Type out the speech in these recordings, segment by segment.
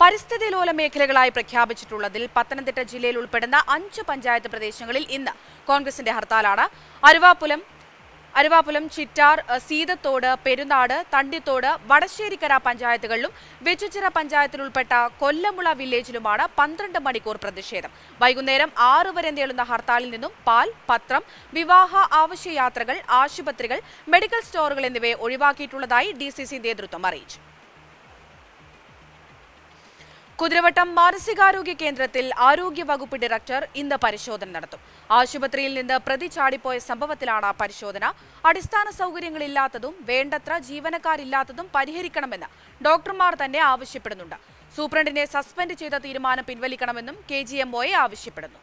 പരിസ്ഥിതി ലോല മേഖലകളായി പ്രഖ്യാപിച്ചിട്ടുള്ളതിൽ പത്തനംതിട്ട ജില്ലയിൽ ഉൾപ്പെടുന്ന അഞ്ച് പഞ്ചായത്ത് പ്രദേശങ്ങളിൽ ഇന്ന് കോൺഗ്രസിന്റെ ഹർത്താലാണ് അരുവാപുലം അരുവാപുലം ചിറ്റാർ സീതത്തോട് പെരുന്നാട് തണ്ടിത്തോട് വടശ്ശേരിക്കര പഞ്ചായത്തുകളിലും വെച്ചുചിറ പഞ്ചായത്തിലുൾപ്പെട്ട കൊല്ലമുള വില്ലേജിലുമാണ് പന്ത്രണ്ട് മണിക്കൂർ പ്രതിഷേധം വൈകുന്നേരം ആറു വരെ നീളുന്ന ഹർത്താലിൽ നിന്നും പാൽ പത്രം വിവാഹ ആവശ്യയാത്രകൾ ആശുപത്രികൾ മെഡിക്കൽ സ്റ്റോറുകൾ എന്നിവയെ ഒഴിവാക്കിയിട്ടുള്ളതായി ഡി നേതൃത്വം അറിയിച്ചു കുതിരവട്ടം മാനസികാരോഗ്യ കേന്ദ്രത്തിൽ ആരോഗ്യ വകുപ്പ് ഡയറക്ടർ ഇന്ന് പരിശോധന നടത്തും ആശുപത്രിയിൽ നിന്ന് പ്രതി ചാടിപ്പോയ സംഭവത്തിലാണ് പരിശോധന അടിസ്ഥാന സൗകര്യങ്ങളില്ലാത്തതും വേണ്ടത്ര ജീവനക്കാരില്ലാത്തതും പരിഹരിക്കണമെന്ന് ഡോക്ടർമാർ തന്നെ ആവശ്യപ്പെടുന്നുണ്ട് സൂപ്രണ്ടിനെ സസ്പെൻഡ് ചെയ്ത തീരുമാനം പിൻവലിക്കണമെന്നും കെ ആവശ്യപ്പെടുന്നു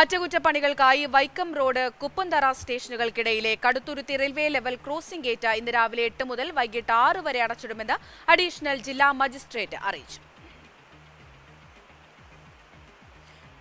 അറ്റകുറ്റപ്പണികൾക്കായി വൈക്കം റോഡ് കുപ്പന്തറ സ്റ്റേഷനുകൾക്കിടയിലെ Kaduthuruthy railway level crossing gate ഇന്ന് രാവിലെ എട്ട് മുതൽ വൈകിട്ട് ആറ് വരെ അടച്ചിടുമെന്ന് അഡീഷണൽ ജില്ലാ മജിസ്ട്രേറ്റ് അറിയിച്ചു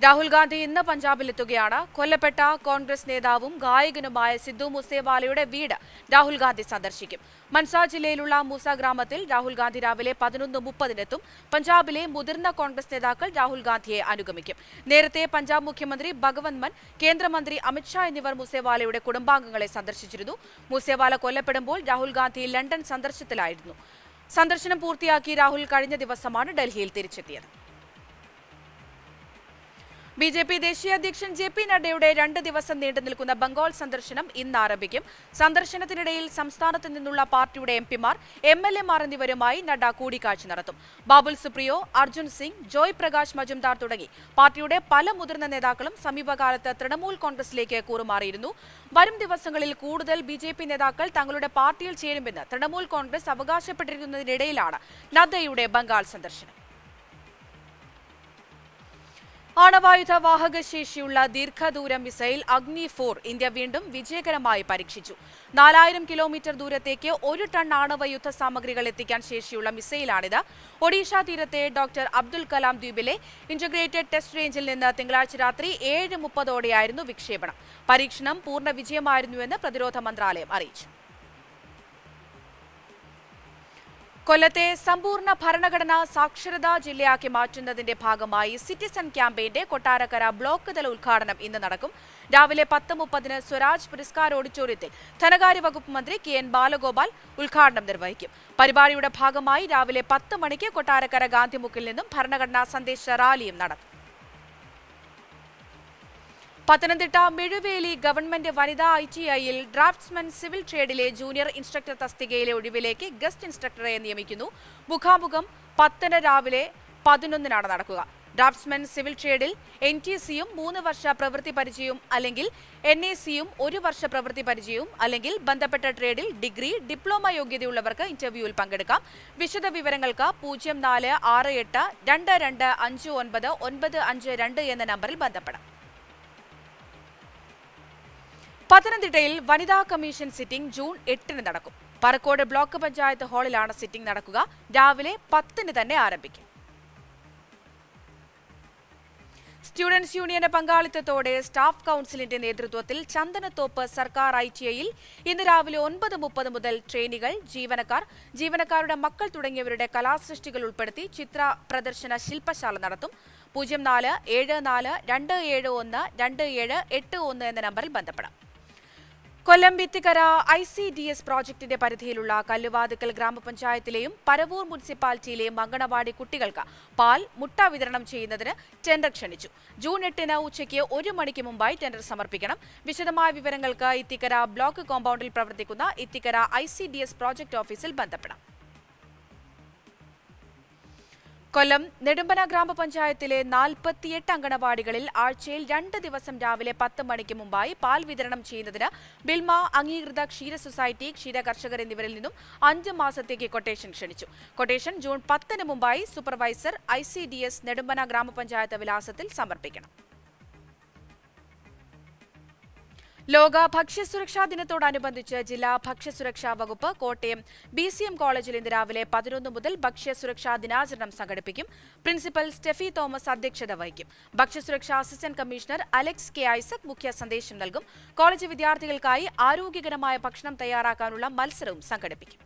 രാഹുൽ ഗാന്ധി ഇന്ന് പഞ്ചാബിലെത്തുകയാണ് കൊല്ലപ്പെട്ട കോൺഗ്രസ് നേതാവും ഗായകനുമായ സിദ്ദു മുസേവാലയുടെ വീട് രാഹുൽ ഗാന്ധി സന്ദർശിക്കും മൻസ ജില്ലയിലുള്ള മൂസ ഗ്രാമത്തിൽ രാഹുൽ ഗാന്ധി രാവിലെ പതിനൊന്ന് മുപ്പതിനെത്തും പഞ്ചാബിലെ മുതിർന്ന കോൺഗ്രസ് നേതാക്കൾ രാഹുൽ ഗാന്ധിയെ അനുഗമിക്കും നേരത്തെ പഞ്ചാബ് മുഖ്യമന്ത്രി ഭഗവന്ത് മൻ കേന്ദ്രമന്ത്രി അമിത്ഷാ എന്നിവർ മുസേവാലയുടെ കുടുംബാംഗങ്ങളെ സന്ദർശിച്ചിരുന്നു മുസേവാല കൊല്ലപ്പെടുമ്പോൾ രാഹുൽ ഗാന്ധി ലണ്ടൻ സന്ദർശനത്തിലായിരുന്നു സന്ദർശനം പൂർത്തിയാക്കി രാഹുൽ കഴിഞ്ഞ ദിവസമാണ് ഡൽഹിയിൽ തിരിച്ചെത്തിയത് ബി ജെ പി ദേശീയ അധ്യക്ഷൻ ജെ പി നഡ്ഡയുടെ രണ്ട് ദിവസം നീണ്ടുനിൽക്കുന്ന ബംഗാൾ സന്ദർശനം ഇന്ന് ആരംഭിക്കും സന്ദർശനത്തിനിടയിൽ സംസ്ഥാനത്ത് നിന്നുള്ള പാർട്ടിയുടെ എം പിമാർ എം എൽ എമാർ എന്നിവരുമായി നഡ്ഡ കൂടിക്കാഴ്ച നടത്തും ബാബുൽ സുപ്രിയോ അർജുൻ സിംഗ് ജോയ് പ്രകാശ് മജുംദാർ തുടങ്ങി പാർട്ടിയുടെ പല മുതിർന്ന നേതാക്കളും സമീപകാലത്ത് തൃണമൂൽ കോൺഗ്രസിലേക്ക് കൂറുമാറിയിരുന്നു വരും ദിവസങ്ങളിൽ കൂടുതൽ ബി നേതാക്കൾ തങ്ങളുടെ പാർട്ടിയിൽ ചേരുമെന്ന് തൃണമൂൽ കോൺഗ്രസ് അവകാശപ്പെട്ടിരിക്കുന്നതിനിടയിലാണ് നദ്ദയുടെ ബംഗാൾ സന്ദർശനം ആണവായുധ ശേഷിയുള്ള ദീർഘദൂര മിസൈൽ അഗ്നി ഫോർ ഇന്ത്യ വീണ്ടും വിജയകരമായി പരീക്ഷിച്ചു നാലായിരം കിലോമീറ്റർ ദൂരത്തേക്ക് ഒരു ടൺ ആണവയുദ്ധ സാമഗ്രികൾ എത്തിക്കാൻ ശേഷിയുള്ള മിസൈലാണിത് ഒഡീഷ തീരത്തെ ഡോക്ടർ അബ്ദുൽ കലാം ദ്വീപിലെ ഇന്റഗ്രേറ്റഡ് ടെസ്റ്റ് റേഞ്ചിൽ നിന്ന് തിങ്കളാഴ്ച രാത്രി ഏഴ് മുപ്പതോടെയായിരുന്നു വിക്ഷേപണം പരീക്ഷണം പൂർണ്ണ വിജയമായിരുന്നുവെന്ന് പ്രതിരോധ മന്ത്രാലയം അറിയിച്ചു കൊല്ലത്തെ സമ്പൂർണ്ണ ഭരണഘടന സാക്ഷരതാ ജില്ലയാക്കി മാറ്റുന്നതിന്റെ ഭാഗമായി സിറ്റിസൺ ക്യാമ്പയിന്റെ കൊട്ടാരക്കര ബ്ലോക്ക് തല ഉദ്ഘാടനം ഇന്ന് നടക്കും രാവിലെ പത്ത് മുപ്പതിന് സ്വരാജ് പുരസ്കാര ഓഡിറ്റോറിയത്തിൽ ധനകാര്യ വകുപ്പ് മന്ത്രി കെ എൻ ബാലഗോപാൽ ഉദ്ഘാടനം നിർവഹിക്കും പരിപാടിയുടെ ഭാഗമായി രാവിലെ പത്ത് മണിക്ക് കൊട്ടാരക്കര ഗാന്ധിമുക്കിൽ നിന്നും ഭരണഘടനാ സന്ദേശ റാലിയും നടക്കും പത്തനംതിട്ട മെഴുവേലി ഗവൺമെന്റ് വനിതാ ഐ ടി ഐയിൽ ഡ്രാഫ്റ്റ്സ്മാൻ സിവിൽ ട്രേഡിലെ ജൂനിയർ ഇൻസ്ട്രക്ടർ തസ്തികയിലെ ഒഴിവിലേക്ക് ഗസ്റ്റ് ഇൻസ്ട്രക്ടറെ നിയമിക്കുന്നു മുഖാമുഖം പത്തന രാവിലെ പതിനൊന്നിനാണ് നടക്കുക ഡ്രാഫ്റ്റ്സ്മാൻ സിവിൽ ട്രേഡിൽ എൻ ടി സിയും മൂന്ന് വർഷ പ്രവൃത്തി പരിചയവും അല്ലെങ്കിൽ എൻ എ സിയും ഒരു വർഷ പ്രവൃത്തി പരിചയവും അല്ലെങ്കിൽ ബന്ധപ്പെട്ട ട്രേഡിൽ ഡിഗ്രി ഡിപ്ലോമ യോഗ്യതയുള്ളവർക്ക് ഇന്റർവ്യൂവിൽ പങ്കെടുക്കാം വിശദ വിവരങ്ങൾക്ക് പൂജ്യം നാല് ആറ് എട്ട് രണ്ട് രണ്ട് അഞ്ച് ഒൻപത് ഒൻപത് അഞ്ച് രണ്ട് എന്ന നമ്പറിൽ ബന്ധപ്പെടാം പത്തനംതിട്ടയിൽ വനിതാ കമ്മീഷൻ സിറ്റിംഗ് ജൂൺ എട്ടിന് നടക്കും പറക്കോട് ബ്ലോക്ക് പഞ്ചായത്ത് ഹാളിലാണ് സിറ്റിംഗ് നടക്കുക രാവിലെ പത്തിന് തന്നെ ആരംഭിക്കും സ്റ്റുഡൻസ് യൂണിയന്റെ പങ്കാളിത്തത്തോടെ സ്റ്റാഫ് കൗൺസിലിന്റെ നേതൃത്വത്തിൽ ചന്ദനത്തോപ്പ് സർക്കാർ ഐ ടി ഐയിൽ ഇന്ന് രാവിലെ ഒൻപത് മുപ്പത് മുതൽ ട്രെയിനികൾ ജീവനക്കാർ ജീവനക്കാരുടെ മക്കൾ തുടങ്ങിയവരുടെ കലാസൃഷ്ടികൾ ഉൾപ്പെടുത്തി ചിത്ര പ്രദർശന ശില്പശാല നടത്തും പൂജ്യം നാല് ഏഴ് നാല് രണ്ട് ഏഴ് ഒന്ന് രണ്ട് ഏഴ് എട്ട് ഒന്ന് എന്ന നമ്പറിൽ ബന്ധപ്പെടാം Kollam Vithikkara I C D S പ്രോജക്ടിന്റെ പരിധിയിലുള്ള കല്ലുവാതുക്കൽ ഗ്രാമപഞ്ചായത്തിലെയും പരവൂർ മുനിസിപ്പാലിറ്റിയിലെയും അങ്കണവാടി കുട്ടികൾക്ക് പാൽ മുട്ട വിതരണം ചെയ്യുന്നതിന് ടെൻഡർ ക്ഷണിച്ചു ജൂൺ എട്ടിന് ഉച്ചയ്ക്ക് ഒരു മണിക്ക് മുമ്പായി ടെൻഡർ സമർപ്പിക്കണം വിശദമായ വിവരങ്ങൾക്ക് ഇത്തിക്കര ബ്ലോക്ക് കോമ്പൗണ്ടിൽ പ്രവർത്തിക്കുന്ന Ithikkara I C D S project ഓഫീസിൽ ബന്ധപ്പെടാം കൊല്ലം നെടുമ്പന ഗ്രാമപഞ്ചായത്തിലെ നാൽപ്പത്തിയെട്ട് അങ്കണവാടികളിൽ ആഴ്ചയിൽ രണ്ട് ദിവസം രാവിലെ പത്ത് മണിക്ക് മുമ്പായി പാൽ വിതരണം ചെയ്യുന്നതിന് ബിൽമ അംഗീകൃത ക്ഷീര സൊസൈറ്റി ക്ഷീര കർഷകർ എന്നിവരിൽ നിന്നും അഞ്ച് മാസത്തേക്ക് കൊട്ടേഷൻ ക്ഷണിച്ചു കൊട്ടേഷൻ ജൂൺ പത്തിന് മുമ്പായി സൂപ്പർവൈസർ ഐ നെടുമ്പന ഗ്രാമപഞ്ചായത്ത് വിലാസത്തിൽ സമർപ്പിക്കണം ലോക ഭക്ഷ്യസുരക്ഷാ ദിനത്തോടനുബന്ധിച്ച് ജില്ലാ ഭക്ഷ്യസുരക്ഷാ വകുപ്പ് കോട്ടയം ബി സി എം കോളേജിൽ ഇന്ന് രാവിലെ പതിനൊന്ന് മുതൽ ഭക്ഷ്യസുരക്ഷാ ദിനാചരണം സംഘടിപ്പിക്കും പ്രിൻസിപ്പൽ സ്റ്റെഫി തോമസ് അധ്യക്ഷത വഹിക്കും ഭക്ഷ്യസുരക്ഷാ assistant commissioner Alex K Isaac മുഖ്യ സന്ദേശം നൽകും കോളേജ് വിദ്യാർത്ഥികൾക്കായി ആരോഗ്യകരമായ ഭക്ഷണം തയ്യാറാക്കാനുള്ള മത്സരവും സംഘടിപ്പിക്കും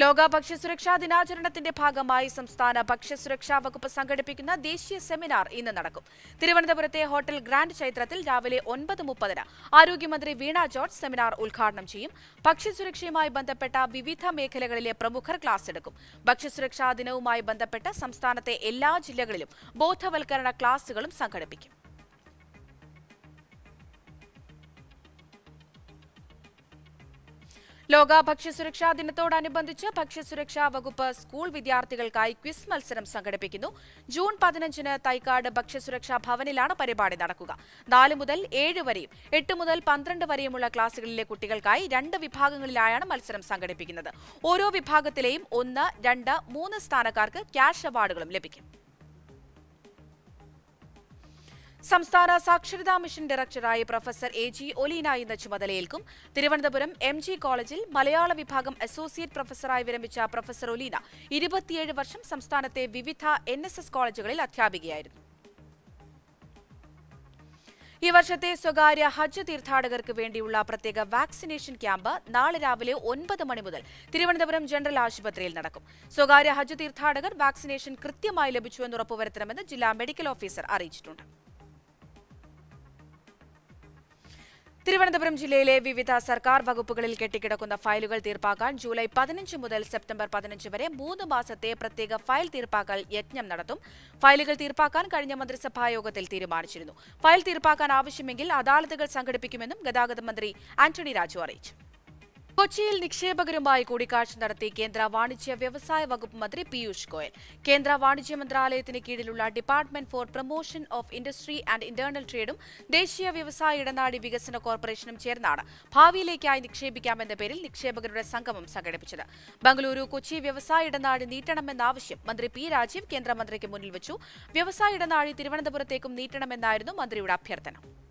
ലോക ഭക്ഷ്യസുരക്ഷാ ദിനാചരണത്തിന്റെ ഭാഗമായി സംസ്ഥാന ഭക്ഷ്യസുരക്ഷാ വകുപ്പ് സംഘടിപ്പിക്കുന്ന ദേശീയ സെമിനാർ ഇന്ന് നടക്കും തിരുവനന്തപുരത്തെ ഹോട്ടൽ ഗ്രാൻഡ് ചൈത്രത്തിൽ രാവിലെ ഒൻപത് മുപ്പതിന് ആരോഗ്യമന്ത്രി വീണ ജോർജ് സെമിനാർ ഉദ്ഘാടനം ചെയ്യും ഭക്ഷ്യസുരക്ഷയുമായി ബന്ധപ്പെട്ട വിവിധ മേഖലകളിലെ പ്രമുഖർ ക്ലാസ് എടുക്കും ഭക്ഷ്യസുരക്ഷാ ദിനവുമായി ബന്ധപ്പെട്ട് സംസ്ഥാനത്തെ എല്ലാ ജില്ലകളിലും ബോധവൽക്കരണ ക്ലാസുകളും സംഘടിപ്പിക്കും ലോക ഭക്ഷ്യസുരക്ഷാ ദിനത്തോടനുബന്ധിച്ച് ഭക്ഷ്യസുരക്ഷാ വകുപ്പ് സ്കൂൾ വിദ്യാർത്ഥികൾക്കായി ക്വിസ് മത്സരം സംഘടിപ്പിക്കുന്നു ജൂൺ പതിനഞ്ചിന് തൈക്കാട് ഭക്ഷ്യസുരക്ഷാ ഭവനിലാണ് പരിപാടി നടക്കുക നാല് മുതൽ ഏഴ് വരെയും എട്ട് മുതൽ പന്ത്രണ്ട് വരെയുമുള്ള ക്ലാസുകളിലെ കുട്ടികൾക്കായി രണ്ട് വിഭാഗങ്ങളിലായാണ് മത്സരം സംഘടിപ്പിക്കുന്നത് ഓരോ വിഭാഗത്തിലെയും ഒന്ന് രണ്ട് മൂന്ന് സ്ഥാനക്കാർക്ക് ക്യാഷ് അവാർഡുകളും ലഭിക്കും സംസ്ഥാന സാക്ഷരതാ മിഷൻ ഡയറക്ടറായ പ്രൊഫസർ എ ജി ഒലീന എന്ന ചുമതലയേൽക്കും തിരുവനന്തപുരം എം ജി കോളേജിൽ മലയാള വിഭാഗം അസോസിയേറ്റ് പ്രൊഫസറായി വിരമിച്ച പ്രൊഫസർ ഒലീന ഇരുപത്തിയേഴ് വർഷം സംസ്ഥാനത്തെ വിവിധ എൻ കോളേജുകളിൽ അധ്യാപികയായിരുന്നു ഈ വർഷത്തെ സ്വകാര്യ ഹജ്ജ് തീർത്ഥാടകർക്ക് വേണ്ടിയുള്ള പ്രത്യേക വാക്സിനേഷൻ ക്യാമ്പ് നാളെ രാവിലെ ഒൻപത് മണി മുതൽ തിരുവനന്തപുരം ജനറൽ ആശുപത്രിയിൽ നടക്കും സ്വകാര്യ ഹജ്ജ് തീർത്ഥാടകർ വാക്സിനേഷൻ കൃത്യമായി ലഭിച്ചുവെന്ന് ഉറപ്പുവരുത്തണമെന്ന് ജില്ലാ മെഡിക്കൽ ഓഫീസർ അറിയിച്ചിട്ടുണ്ട് തിരുവനന്തപുരം ജില്ലയിലെ വിവിധ സർക്കാർ വകുപ്പുകളിൽ കെട്ടിക്കിടക്കുന്ന ഫയലുകൾ തീർപ്പാക്കാൻ ജൂലൈ പതിനഞ്ച് മുതൽ സെപ്റ്റംബർ പതിനഞ്ച് വരെ മൂന്ന് മാസത്തെ പ്രത്യേക ഫയൽ തീർപ്പാക്കൽ യജ്ഞം നടത്തും ഫയലുകൾ തീർപ്പാക്കാൻ കഴിഞ്ഞ മന്ത്രിസഭാ യോഗത്തിൽ തീരുമാനിച്ചിരുന്നു ഫയൽ തീർപ്പാക്കാൻ ആവശ്യമെങ്കിൽ അദാലത്തുകൾ സംഘടിപ്പിക്കുമെന്നും ഗതാഗത മന്ത്രി ആന്റണി രാജു അറിയിച്ചു കൊച്ചിയിൽ നിക്ഷേപകരുമായി കൂടിക്കാഴ്ച നടത്തി കേന്ദ്ര വാണിജ്യ വ്യവസായ വകുപ്പ് മന്ത്രി പീയൂഷ് ഗോയൽ കേന്ദ്ര വാണിജ്യ മന്ത്രാലയത്തിന് കീഴിലുള്ള department for promotion of industry and internal ട്രേഡും ദേശീയ വ്യവസായ ഇടനാഴി വികസന കോർപ്പറേഷനും ചേർന്നാണ് ഭാവിയിലേക്കായി നിക്ഷേപിക്കാമെന്ന പേരിൽ നിക്ഷേപകരുടെ സംഗമം സംഘടിപ്പിച്ചത് ബംഗളൂരു കൊച്ചി വ്യവസായ ഇടനാഴി നീട്ടണമെന്ന ആവശ്യം മന്ത്രി പി രാജീവ് കേന്ദ്രമന്ത്രിക്ക് മുന്നിൽ വെച്ചു വ്യവസായ ഇടനാഴി തിരുവനന്തപുരത്തേക്കും നീട്ടണമെന്നായിരുന്നു മന്ത്രിയുടെ അഭ്യർത്ഥന